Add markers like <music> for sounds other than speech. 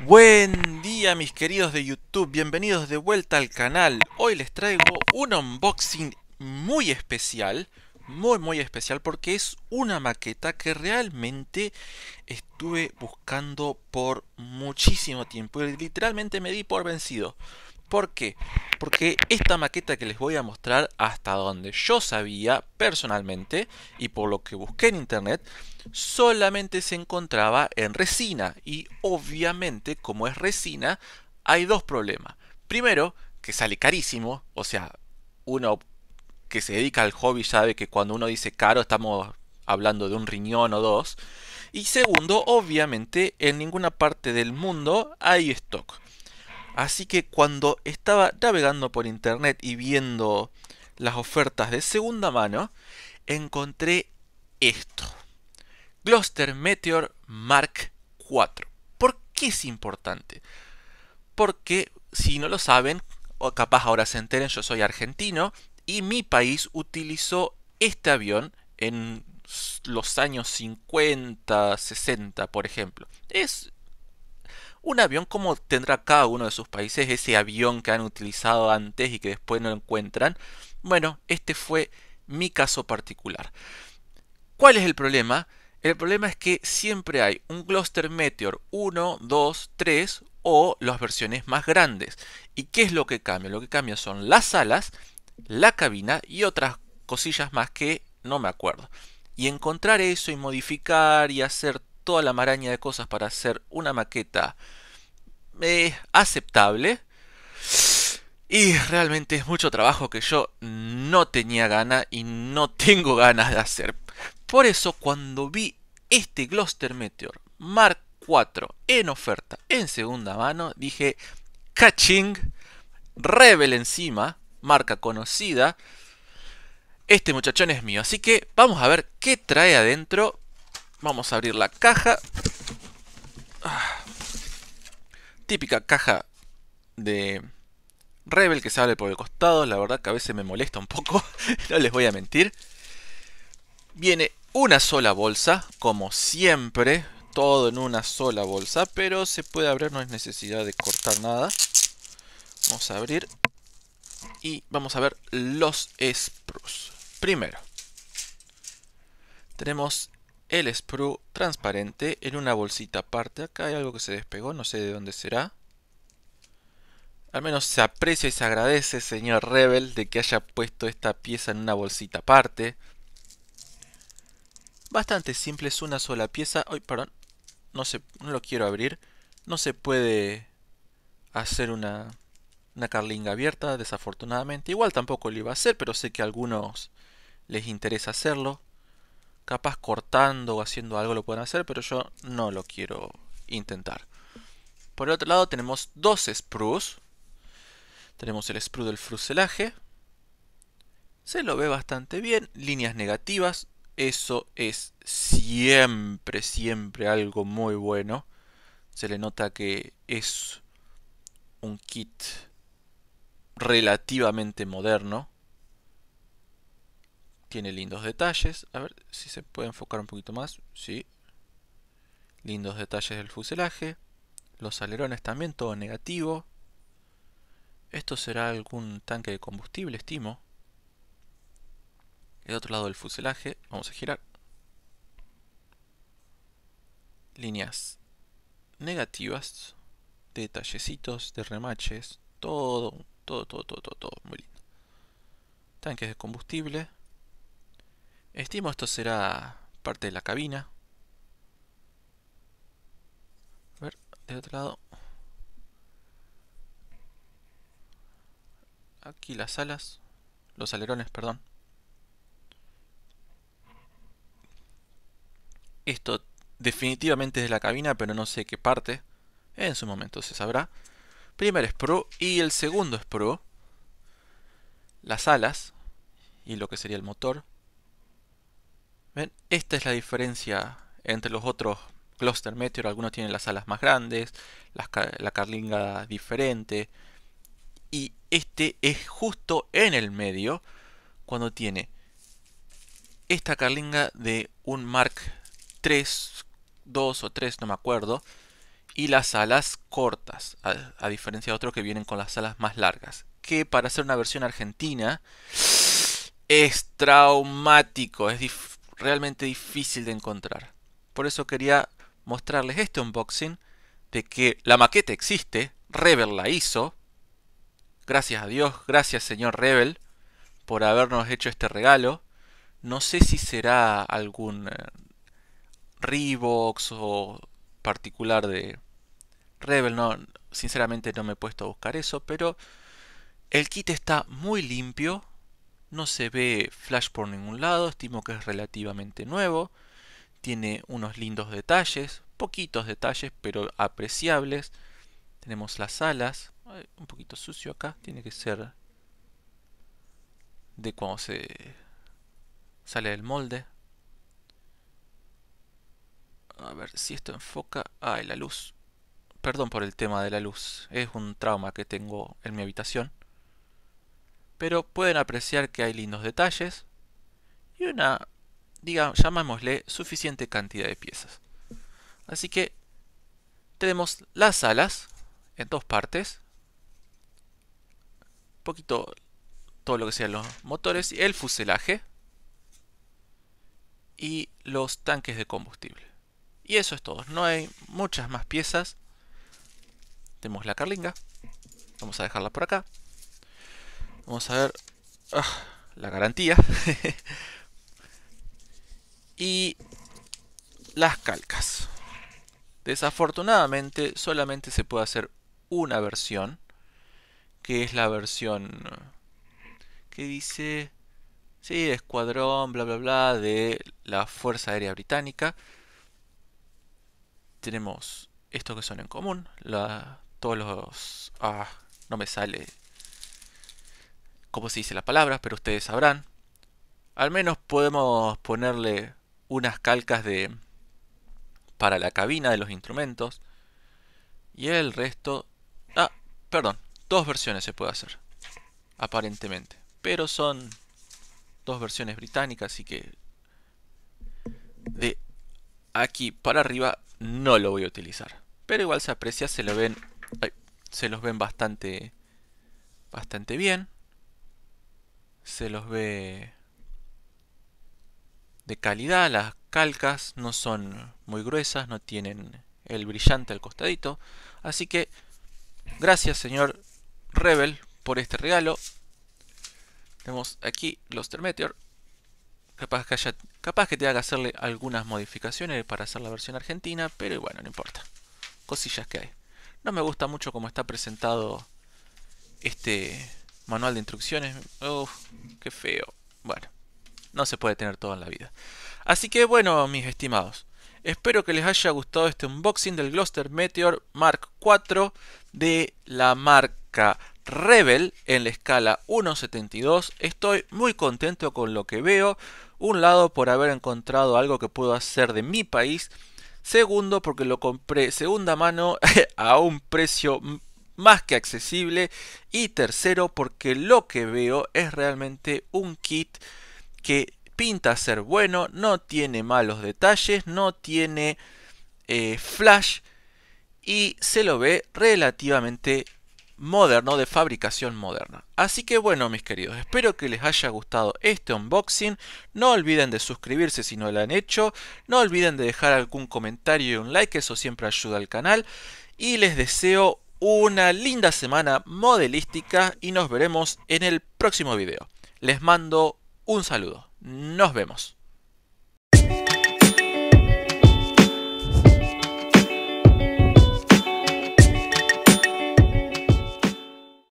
Buen día mis queridos de YouTube, bienvenidos de vuelta al canal. Hoy les traigo un unboxing muy especial, muy muy especial porque es una maqueta que realmente estuve buscando por muchísimo tiempo y literalmente me di por vencido. ¿Por qué? Porque esta maqueta que les voy a mostrar hasta donde yo sabía personalmente y por lo que busqué en internet, solamente se encontraba en resina y obviamente como es resina hay dos problemas. Primero, que sale carísimo, o sea, uno que se dedica al hobby sabe que cuando uno dice caro estamos hablando de un riñón o dos. Y segundo, obviamente en ninguna parte del mundo hay stock. Así que cuando estaba navegando por internet y viendo las ofertas de segunda mano, encontré esto. Gloster Meteor Mark IV. ¿Por qué es importante? Porque si no lo saben, o capaz ahora se enteren, yo soy argentino y mi país utilizó este avión en los años 50, 60, por ejemplo. Es un avión como tendrá cada uno de sus países ese avión que han utilizado antes y que después no encuentran. Bueno, este fue mi caso particular. ¿Cuál es el problema? El problema es que siempre hay un Gloster Meteor 1, 2, 3 o las versiones más grandes. ¿Y qué es lo que cambia? Lo que cambia son las alas, la cabina y otras cosillas más que no me acuerdo. Y encontrar eso y modificar y hacer toda la maraña de cosas para hacer una maqueta eh, aceptable. Y realmente es mucho trabajo que yo no tenía gana y no tengo ganas de hacer. Por eso cuando vi este Gloster Meteor Mark IV en oferta en segunda mano, dije, caching, Rebel encima, marca conocida, este muchachón es mío. Así que vamos a ver qué trae adentro Vamos a abrir la caja. Típica caja de Rebel que se abre por el costado. La verdad que a veces me molesta un poco. <laughs> no les voy a mentir. Viene una sola bolsa, como siempre. Todo en una sola bolsa. Pero se puede abrir, no es necesidad de cortar nada. Vamos a abrir. Y vamos a ver los sprues. Primero. Tenemos el sprue transparente en una bolsita aparte. Acá hay algo que se despegó, no sé de dónde será. Al menos se aprecia y se agradece, señor Rebel, de que haya puesto esta pieza en una bolsita aparte. Bastante simple, es una sola pieza. Ay, perdón, no, lo quiero abrir. No se puede hacer una, una carlinga abierta, desafortunadamente. Igual tampoco lo iba a hacer, pero sé que a algunos les interesa hacerlo. Capaz cortando o haciendo algo lo pueden hacer, pero yo no lo quiero intentar. Por el otro lado tenemos dos sprues. Tenemos el sprue del fruselaje. Se lo ve bastante bien. Líneas negativas. Eso es siempre, siempre algo muy bueno. Se le nota que es un kit relativamente moderno. Tiene lindos detalles. A ver si se puede enfocar un poquito más. Sí. Lindos detalles del fuselaje. Los alerones también, todo negativo. Esto será algún tanque de combustible, estimo. El otro lado del fuselaje. Vamos a girar. Líneas negativas. Detallecitos de remaches. Todo, todo, todo, todo, todo, todo. Muy lindo. Tanques de combustible. Estimo esto será parte de la cabina. A ver, de otro lado. Aquí las alas. Los alerones, perdón. Esto definitivamente es de la cabina, pero no sé qué parte. En su momento se sabrá. Primer es Pro y el segundo es Pro. Las alas y lo que sería el motor. Esta es la diferencia entre los otros Cluster Meteor. Algunos tienen las alas más grandes, la carlinga diferente. Y este es justo en el medio cuando tiene esta carlinga de un Mark 3, 2 o 3, no me acuerdo. Y las alas cortas, a, diferencia de otros que vienen con las alas más largas. Que para hacer una versión argentina es traumático, es difícil realmente difícil de encontrar. Por eso quería mostrarles este unboxing de que la maqueta existe, Rebel la hizo. Gracias a Dios, gracias señor Rebel por habernos hecho este regalo. No sé si será algún eh, rebox o particular de Rebel, no, sinceramente no me he puesto a buscar eso, pero el kit está muy limpio, no se ve flash por ningún lado, estimo que es relativamente nuevo. Tiene unos lindos detalles, poquitos detalles, pero apreciables. Tenemos las alas, un poquito sucio acá, tiene que ser de cuando se sale del molde. A ver si esto enfoca... Ah, la luz. Perdón por el tema de la luz. Es un trauma que tengo en mi habitación pero pueden apreciar que hay lindos detalles y una, digamos, llamémosle, suficiente cantidad de piezas. Así que tenemos las alas en dos partes, un poquito todo lo que sean los motores, y el fuselaje y los tanques de combustible. Y eso es todo, no hay muchas más piezas. Tenemos la carlinga, vamos a dejarla por acá. Vamos a ver ah, la garantía. <laughs> y las calcas. Desafortunadamente solamente se puede hacer una versión. Que es la versión que dice... Sí, escuadrón, bla, bla, bla, de la Fuerza Aérea Británica. Tenemos esto que son en común. todos los... Ah, no me sale cómo se dice la palabra, pero ustedes sabrán. Al menos podemos ponerle unas calcas de para la cabina de los instrumentos. Y el resto... Ah, perdón. Dos versiones se puede hacer. Aparentemente. Pero son dos versiones británicas, así que... De aquí para arriba no lo voy a utilizar. Pero igual se aprecia, se lo ven... se los ven bastante... Bastante bien se los ve de calidad, las calcas no son muy gruesas, no tienen el brillante al costadito, así que gracias señor Rebel por este regalo. Tenemos aquí los Meteor. Capaz que, haya, capaz que tenga que hacerle algunas modificaciones para hacer la versión argentina, pero bueno, no importa. Cosillas que hay. No me gusta mucho cómo está presentado este Manual de instrucciones. Uf, qué feo. Bueno, no se puede tener todo en la vida. Así que bueno, mis estimados. Espero que les haya gustado este unboxing del Gloster Meteor Mark IV de la marca Rebel en la escala 1.72. Estoy muy contento con lo que veo. Un lado por haber encontrado algo que puedo hacer de mi país. Segundo porque lo compré segunda mano <laughs> a un precio más que accesible. Y tercero, porque lo que veo es realmente un kit que pinta ser bueno, no tiene malos detalles, no tiene eh, flash y se lo ve relativamente moderno, de fabricación moderna. Así que bueno mis queridos, espero que les haya gustado este unboxing, no olviden de suscribirse si no lo han hecho, no olviden de dejar algún comentario y un like, eso siempre ayuda al canal, y les deseo una linda semana modelística y nos veremos en el próximo video. Les mando un saludo. Nos vemos.